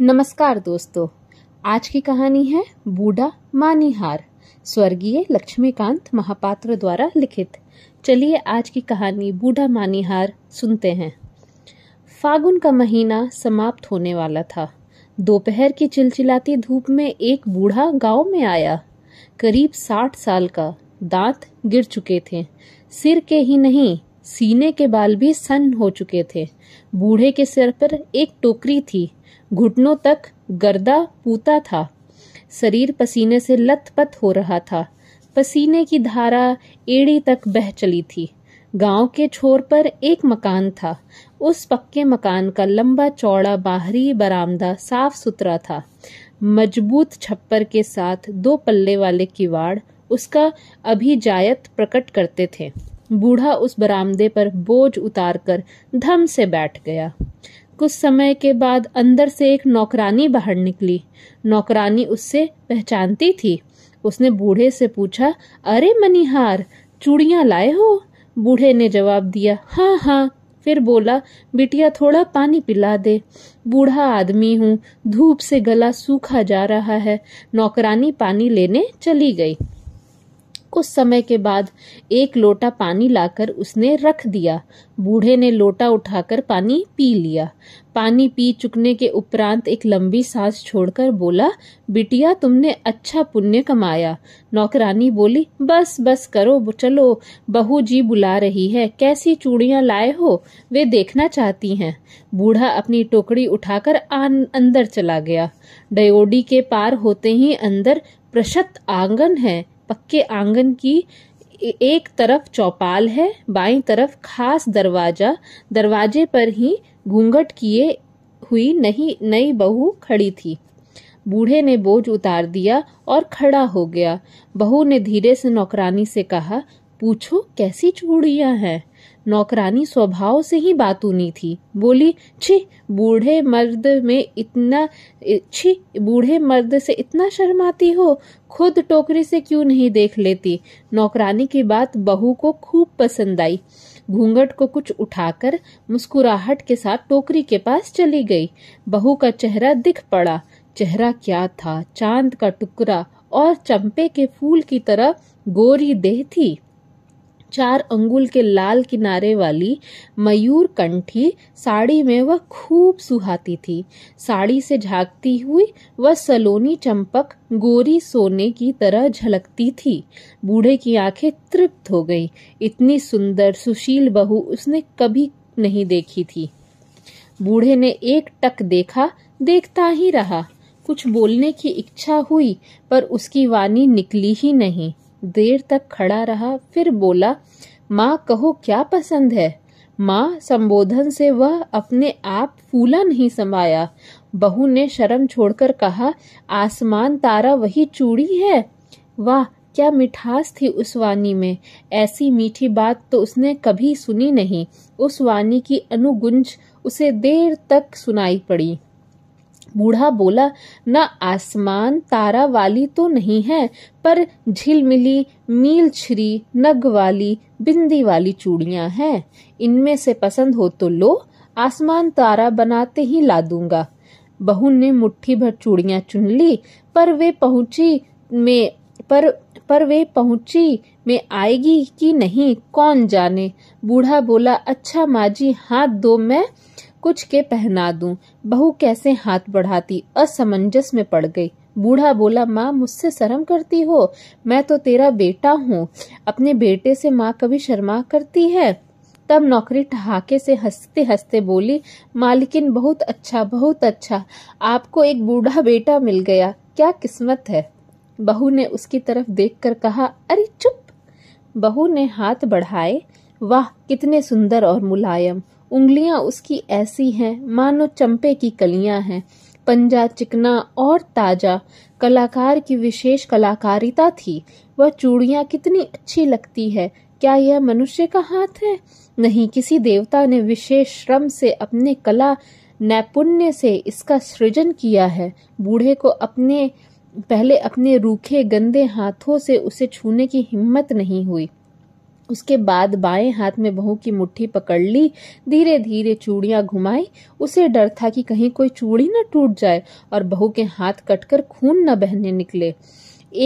नमस्कार दोस्तों आज की कहानी है बूढ़ा मानिहार स्वर्गीय लक्ष्मीकांत महापात्र द्वारा लिखित चलिए आज की कहानी बूढ़ा मानिहार सुनते हैं फागुन का महीना समाप्त होने वाला था दोपहर की चिलचिलाती धूप में एक बूढ़ा गांव में आया करीब साठ साल का दांत गिर चुके थे सिर के ही नहीं सीने के बाल भी सन हो चुके थे बूढ़े के सिर पर एक टोकरी थी घुटनों तक गर्दा पूता था शरीर पसीने से लथपथ हो रहा था पसीने की धारा एड़ी तक बह चली थी गांव के छोर पर एक मकान था उस पक्के मकान का लंबा चौड़ा बाहरी बरामदा साफ सुथरा था मजबूत छप्पर के साथ दो पल्ले वाले किवाड़ उसका अभिजायत प्रकट करते थे बूढ़ा उस बरामदे पर बोझ उतार कर धम से बैठ गया कुछ समय के बाद अंदर से एक नौकरानी बाहर निकली नौकरानी उससे पहचानती थी उसने बूढ़े से पूछा अरे मनिहार चूड़िया लाए हो बूढ़े ने जवाब दिया हाँ हाँ फिर बोला बिटिया थोड़ा पानी पिला दे बूढ़ा आदमी हूँ धूप से गला सूखा जा रहा है नौकरानी पानी लेने चली गई कुछ समय के बाद एक लोटा पानी लाकर उसने रख दिया बूढ़े ने लोटा उठाकर पानी पी लिया पानी पी चुकने के उपरांत एक लंबी सांस छोड़कर बोला बिटिया तुमने अच्छा पुण्य कमाया नौकरानी बोली बस बस करो चलो बहू जी बुला रही है कैसी चूड़ियां लाए हो वे देखना चाहती हैं बूढ़ा अपनी टोकरी उठाकर आन अंदर चला गया डयोडी के पार होते ही अंदर प्रशत आंगन है पक्के आंगन की एक तरफ चौपाल है बाई तरफ खास दरवाजा दरवाजे पर ही घूंघट किए हुई नहीं नई बहू खड़ी थी बूढ़े ने बोझ उतार दिया और खड़ा हो गया बहू ने धीरे से नौकरानी से कहा पूछो कैसी चूड़ियां हैं नौकरानी स्वभाव से ही बातूनी थी बोली छी बूढ़े मर्द में इतना छी बूढ़े मर्द से इतना शर्माती हो खुद टोकरी से क्यों नहीं देख लेती नौकरानी की बात बहू को खूब पसंद आई घूंघट को कुछ उठाकर मुस्कुराहट के साथ टोकरी के पास चली गई बहू का चेहरा दिख पड़ा चेहरा क्या था चांद का टुकड़ा और चंपे के फूल की तरह गोरी देह थी चार अंगुल के लाल किनारे वाली मयूर कंठी साड़ी में वह खूब सुहाती थी साड़ी से झांकती हुई वह सलोनी चंपक गोरी सोने की तरह झलकती थी बूढ़े की आंखें तृप्त हो गई इतनी सुंदर सुशील बहु उसने कभी नहीं देखी थी बूढ़े ने एक टक देखा देखता ही रहा कुछ बोलने की इच्छा हुई पर उसकी वाणी निकली ही नहीं देर तक खड़ा रहा फिर बोला माँ कहो क्या पसंद है माँ संबोधन से वह अपने आप फूला नहीं समाया बहू ने शर्म छोड़कर कहा आसमान तारा वही चूड़ी है वाह क्या मिठास थी उस वाणी में ऐसी मीठी बात तो उसने कभी सुनी नहीं उस वाणी की अनुगुंज उसे देर तक सुनाई पड़ी बूढ़ा बोला न आसमान तारा वाली तो नहीं है पर झिलमिली मील छिरी नग वाली बिंदी वाली चूड़ियां हैं इनमें से पसंद हो तो लो आसमान तारा बनाते ही ला दूंगा बहू ने मुट्ठी भर चूड़ियां चुन ली पर वे पहुंची में पर पर वे पहुंची में आएगी कि नहीं कौन जाने बूढ़ा बोला अच्छा माजी हाथ दो मैं कुछ के पहना दूं बहू कैसे हाथ बढ़ाती असमंजस में पड़ गई बूढ़ा बोला माँ मुझसे शर्म करती हो मैं तो तेरा बेटा हूँ अपने बेटे से माँ कभी शर्मा करती है तब नौकरी ठहाके से हंसते हंसते बोली मालिकिन बहुत अच्छा बहुत अच्छा आपको एक बूढ़ा बेटा मिल गया क्या किस्मत है बहू ने उसकी तरफ देखकर कहा अरे चुप बहू ने हाथ बढ़ाए वाह कितने सुंदर और मुलायम उंगलियां उसकी ऐसी हैं मानो चंपे की कलियां हैं पंजा चिकना और ताजा कलाकार की विशेष कलाकारिता थी वह चूड़ियां कितनी अच्छी लगती है क्या यह मनुष्य का हाथ है नहीं किसी देवता ने विशेष श्रम से अपने कला नैपुण्य से इसका सृजन किया है बूढ़े को अपने पहले अपने रूखे गंदे हाथों से उसे छूने की हिम्मत नहीं हुई उसके बाद बाएं हाथ में बहू की मुट्ठी पकड़ ली धीरे धीरे चूड़ियां घुमाई उसे डर था कि कहीं कोई चूड़ी न टूट जाए और बहू के हाथ कटकर खून न बहने निकले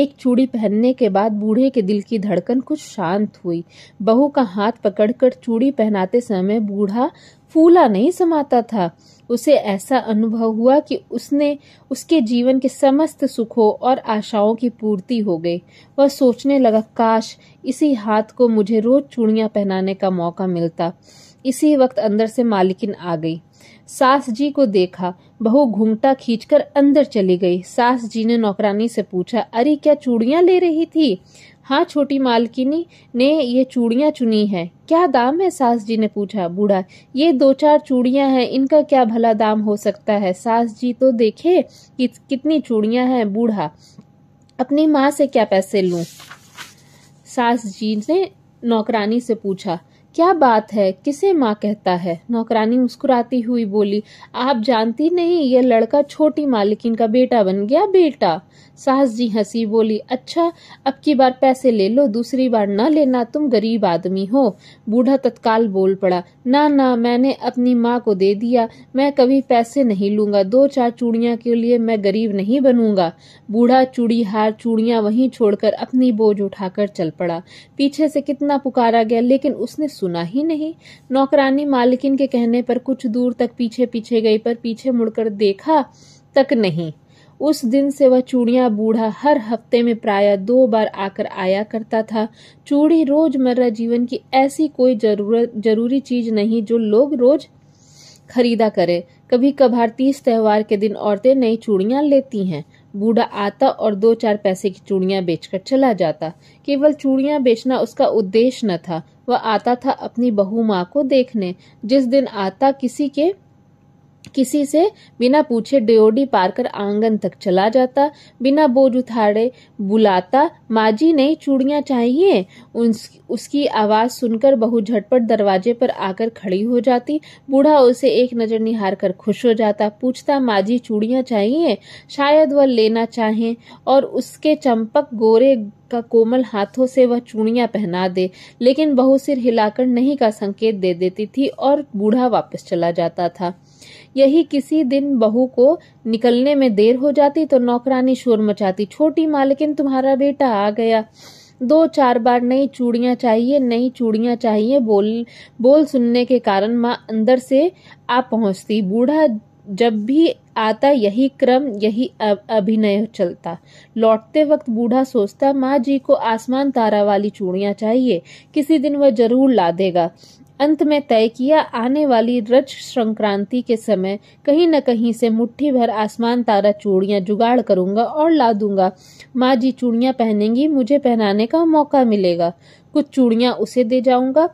एक चूड़ी पहनने के बाद बूढ़े के दिल की धड़कन कुछ शांत हुई बहू का हाथ पकड़कर चूड़ी पहनाते समय बूढ़ा फूला नहीं समाता था उसे ऐसा अनुभव हुआ कि उसने उसके जीवन के समस्त सुखों और आशाओं की पूर्ति हो गई वह सोचने लगा काश इसी हाथ को मुझे रोज चूड़िया पहनाने का मौका मिलता इसी वक्त अंदर से मालिकिन आ गई सास जी को देखा बहु घूंघटा खींचकर अंदर चली गई सास जी ने नौकरानी से पूछा अरे क्या चूड़ियां ले रही थी हाँ छोटी मालकिनी ने ये चूड़ियाँ चुनी है क्या दाम है सास जी ने पूछा बूढ़ा ये दो चार चूड़ियाँ हैं इनका क्या भला दाम हो सकता है सास जी तो देखे कि कितनी चूड़ियाँ हैं बूढ़ा अपनी माँ से क्या पैसे लू सास जी ने नौकरानी से पूछा क्या बात है किसे माँ कहता है नौकरानी मुस्कुराती हुई बोली आप जानती नहीं यह लड़का छोटी मालिकिन का बेटा बन गया बेटा सास जी हंसी बोली अच्छा अब की बार पैसे ले लो दूसरी बार ना लेना तुम गरीब आदमी हो बूढ़ा तत्काल बोल पड़ा ना ना मैंने अपनी माँ को दे दिया मैं कभी पैसे नहीं लूंगा दो चार चूड़िया के लिए मैं गरीब नहीं बनूंगा बूढ़ा चूड़ी हार चूड़िया वहीं छोड़कर अपनी बोझ उठाकर चल पड़ा पीछे से कितना पुकारा गया लेकिन उसने सुना ही नहीं नौकरानी मालकिन के कहने पर कुछ दूर तक पीछे पीछे गई पर पीछे मुड़कर देखा तक नहीं उस दिन से वह चूड़िया बूढ़ा हर हफ्ते में प्राय दो बार आकर आया करता था चूड़ी रोजमर्रा जीवन की ऐसी कोई जरूरत जरूरी चीज नहीं जो लोग रोज खरीदा करें कभी कभार तीस त्योहार के दिन औरतें नई चूड़िया लेती हैं बूढ़ा आता और दो चार पैसे की चूड़ियां बेचकर चला जाता केवल चूड़ियां बेचना उसका उद्देश्य न था वह आता था अपनी बहू माँ को देखने जिस दिन आता किसी के किसी से बिना पूछे डेओडी पार कर आंगन तक चला जाता बिना बोझ उठाड़े बुलाता माजी नई चूड़ियाँ चाहिए उस, उसकी आवाज़ सुनकर बहु झटपट दरवाजे पर आकर खड़ी हो जाती बूढ़ा उसे एक नज़र निहार कर खुश हो जाता पूछता माजी चूड़ियाँ चाहिए शायद वह लेना चाहे और उसके चंपक गोरे का कोमल हाथों से वह चूड़ियां पहना दे लेकिन बहु सिर हिलाकर नहीं का संकेत दे देती थी और बूढ़ा वापस चला जाता था यही किसी दिन बहू को निकलने में देर हो जाती तो नौकरानी शोर मचाती छोटी मालकिन तुम्हारा बेटा आ गया दो चार बार नई चूड़ियाँ चाहिए नई चूड़ियाँ चाहिए बोल बोल सुनने के कारण माँ अंदर से आ पहुँचती बूढ़ा जब भी आता यही क्रम यही अभिनय चलता लौटते वक्त बूढ़ा सोचता माँ जी को आसमान तारा वाली चूड़ियाँ चाहिए किसी दिन वह जरूर ला देगा अंत में तय किया आने वाली रज संक्रांति के समय कहीं न कहीं से मुट्ठी भर आसमान तारा चूड़ियां जुगाड़ करूंगा और ला दूंगा माँ जी चूड़ियां पहनेंगी मुझे पहनाने का मौका मिलेगा कुछ चूड़ियां उसे दे जाऊंगा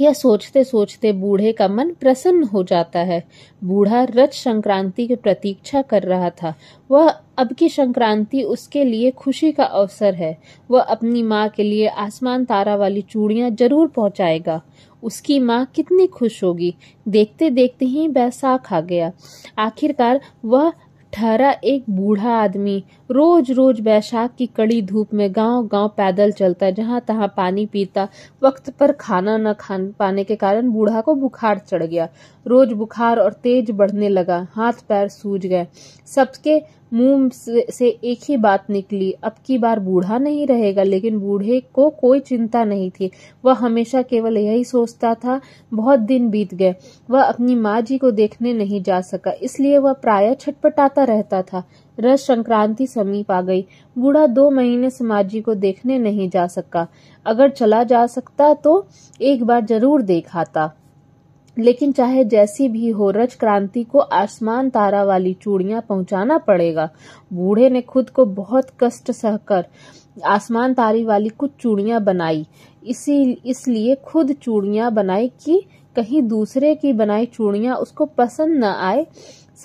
यह सोचते सोचते बूढ़े का मन प्रसन्न हो जाता है बूढ़ा रज संक्रांति की प्रतीक्षा कर रहा था वह अब की संक्रांति उसके लिए खुशी का अवसर है वह अपनी माँ के लिए आसमान तारा वाली चूड़ियां जरूर पहुँचाएगा उसकी माँ कितनी खुश होगी देखते देखते ही बैसाख आ गया आखिरकार वह ठहरा एक बूढ़ा आदमी रोज रोज बैसाख की कड़ी धूप में गांव गांव पैदल चलता जहां तहां पानी पीता वक्त पर खाना न खा पाने के कारण बूढ़ा को बुखार चढ़ गया रोज बुखार और तेज बढ़ने लगा हाथ पैर सूज गए सबके मुंह से एक ही बात निकली अब की बार बूढ़ा नहीं रहेगा लेकिन बूढ़े को कोई चिंता नहीं थी वह हमेशा केवल यही सोचता था बहुत दिन बीत गए वह अपनी माँ जी को देखने नहीं जा सका इसलिए वह प्राय छटपटाता रहता था रस संक्रांति समीप आ गई बूढ़ा दो महीने से माँ जी को देखने नहीं जा सका अगर चला जा सकता तो एक बार जरूर देखाता लेकिन चाहे जैसी भी हो रज क्रांति को आसमान तारा वाली चूड़ियां पहुंचाना पड़ेगा बूढ़े ने खुद को बहुत कष्ट सहकर आसमान तारी वाली कुछ चूड़ियां बनाई इसी इसलिए खुद चूड़ियां बनाई कि कहीं दूसरे की बनाई चूड़ियां उसको पसंद न आए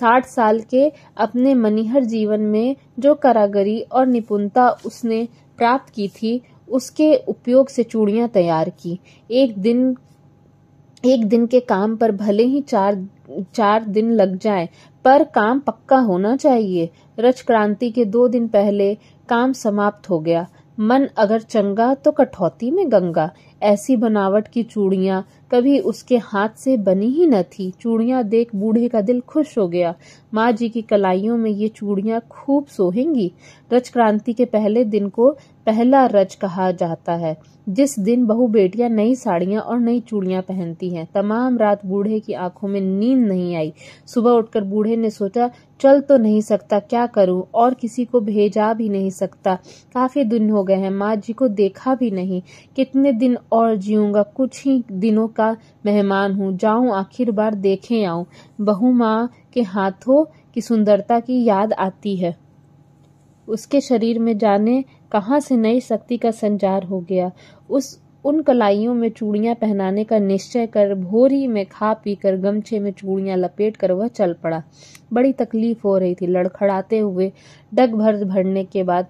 साठ साल के अपने मनिहर जीवन में जो कारागरी और निपुणता उसने प्राप्त की थी उसके उपयोग से चूड़ियां तैयार की एक दिन एक दिन के काम पर भले ही चार चार दिन लग जाए पर काम पक्का होना चाहिए रज क्रांति के दो दिन पहले काम समाप्त हो गया मन अगर चंगा तो कठौती में गंगा ऐसी बनावट की चूड़ियाँ कभी उसके हाथ से बनी ही न थी चूड़ियाँ देख बूढ़े का दिल खुश हो गया माँ जी की कलाइयों में ये चूड़ियाँ खूब सोहेंगी रज क्रांति के पहले दिन को पहला रज कहा जाता है जिस दिन बहु बेटियां नई साड़ियां और नई चूड़ियां पहनती हैं तमाम रात बूढ़े की आंखों में नींद नहीं आई सुबह उठकर बूढ़े ने सोचा चल तो नहीं सकता क्या करूं और किसी को भेजा भी नहीं सकता काफी दिन हो गए हैं माँ जी को देखा भी नहीं कितने दिन और जीऊंगा कुछ ही दिनों का मेहमान हूँ जाऊँ आखिर बार देखे आऊँ बहु माँ के हाथों की सुंदरता की याद आती है उसके शरीर में जाने कहाँ से नई शक्ति का संचार हो गया उस उन कलाइयों में चूड़िया पहनाने का निश्चय कर भोरी में खा पी कर गमछे में चूड़ियां लपेट कर वह चल पड़ा बड़ी तकलीफ हो रही थी लड़खड़ाते हुए डग भर भरने के बाद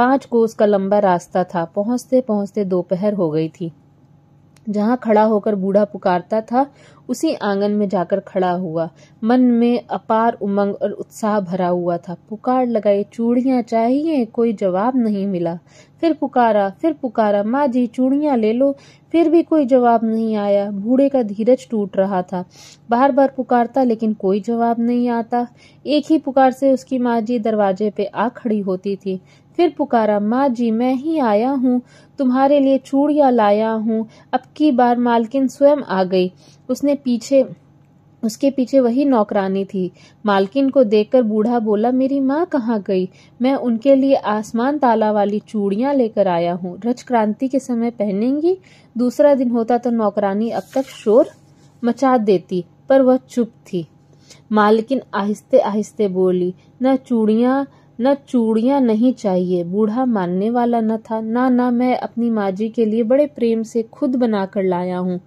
पांच कोस का लंबा रास्ता था पहुंचते पहुंचते दोपहर हो गई थी जहां खड़ा होकर बूढ़ा पुकारता था उसी आंगन में जाकर खड़ा हुआ मन में अपार उमंग और उत्साह भरा हुआ था पुकार लगाई चूड़ियां चाहिए कोई जवाब नहीं मिला फिर पुकारा फिर पुकारा माँ जी चूड़ियां ले लो फिर भी कोई जवाब नहीं आया बूढ़े का धीरज टूट रहा था बार बार पुकारता लेकिन कोई जवाब नहीं आता एक ही पुकार से उसकी माँ जी दरवाजे पे आ खड़ी होती थी फिर पुकारा माँ जी मैं ही आया हूँ तुम्हारे लिए चूड़िया लाया हूँ अब की बार मालकिन स्वयं आ गई उसने पीछे उसके पीछे वही नौकरानी थी मालकिन को देखकर बूढ़ा बोला मेरी माँ कहाँ गई मैं उनके लिए आसमान ताला वाली चूड़ियाँ लेकर आया हूँ रज क्रांति के समय पहनेंगी दूसरा दिन होता तो नौकरानी अब तक शोर मचा देती पर वह चुप थी मालकिन आहिस्ते आहिस्ते बोली न चूड़ियाँ न चूड़ियाँ नहीं चाहिए बूढ़ा मानने वाला न था ना ना मैं अपनी माँ जी के लिए बड़े प्रेम से खुद बनाकर लाया हूँ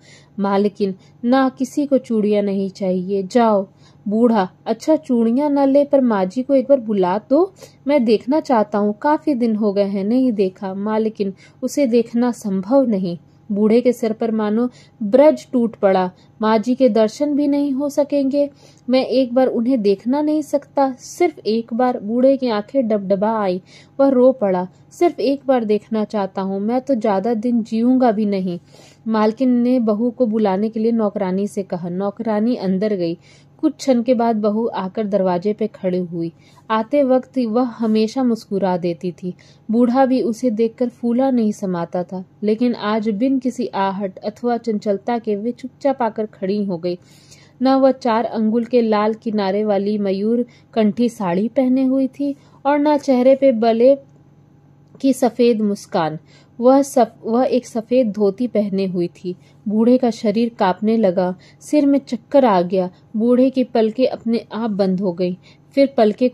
माँ लेकिन ना किसी को चूड़ियाँ नहीं चाहिए जाओ बूढ़ा अच्छा चूड़ियाँ न ले पर माँ जी को एक बार बुला दो तो। मैं देखना चाहता हूँ काफी दिन हो गए हैं नहीं देखा माँ लेकिन उसे देखना संभव नहीं बूढ़े के सिर पर मानो ब्रज टूट पड़ा माँ जी के दर्शन भी नहीं हो सकेंगे मैं एक बार उन्हें देखना नहीं सकता सिर्फ एक बार बूढ़े की आंखें डबडबा आई वह रो पड़ा सिर्फ एक बार देखना चाहता हूँ मैं तो ज्यादा दिन जीऊंगा भी नहीं मालकिन ने बहू को बुलाने के लिए नौकरानी से कहा नौकरानी अंदर गई कुछ क्षण के बाद बहू आकर दरवाजे पे खड़ी हुई आते वक्त वह हमेशा मुस्कुरा देती थी बूढ़ा भी उसे देखकर फूला नहीं समाता था लेकिन आज बिन किसी आहट अथवा चंचलता के वे चुपचाप आकर खड़ी हो गई न वह चार अंगुल के लाल किनारे वाली मयूर कंठी साड़ी पहने हुई थी और न चेहरे पे बले की सफेद मुस्कान वह सब वह एक सफ़ेद धोती पहने हुई थी बूढ़े का शरीर कांपने लगा सिर में चक्कर आ गया बूढ़े की पलकें अपने आप बंद हो गईं फिर पलकें